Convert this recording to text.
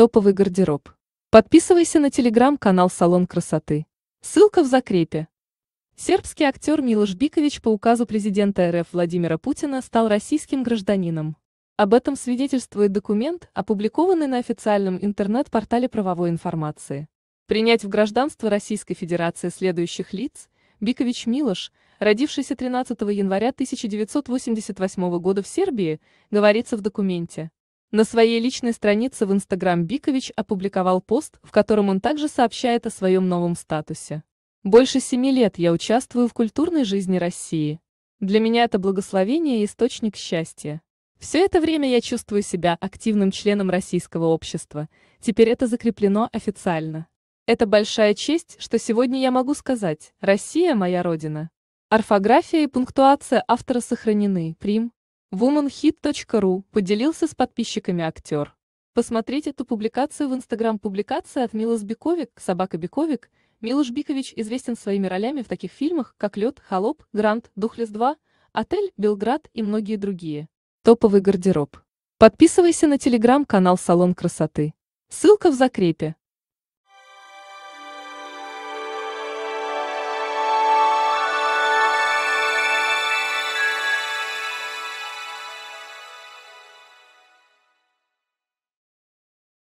Топовый гардероб. Подписывайся на телеграм-канал «Салон красоты». Ссылка в закрепе. Сербский актер Милош Бикович по указу президента РФ Владимира Путина стал российским гражданином. Об этом свидетельствует документ, опубликованный на официальном интернет-портале правовой информации. Принять в гражданство Российской Федерации следующих лиц Бикович Милош, родившийся 13 января 1988 года в Сербии, говорится в документе. На своей личной странице в Инстаграм Бикович опубликовал пост, в котором он также сообщает о своем новом статусе. «Больше семи лет я участвую в культурной жизни России. Для меня это благословение и источник счастья. Все это время я чувствую себя активным членом российского общества. Теперь это закреплено официально. Это большая честь, что сегодня я могу сказать «Россия – моя родина». Орфография и пунктуация автора сохранены, прим, womanhit.ru поделился с подписчиками актер. Посмотреть эту публикацию в Инстаграм. Публикация от Милос Биковик, собака Биковик. Милош Бикович известен своими ролями в таких фильмах, как «Лед», «Холоп», «Грант», «Духлес 2», «Отель», «Белград» и многие другие. Топовый гардероб. Подписывайся на телеграм-канал «Салон красоты». Ссылка в закрепе.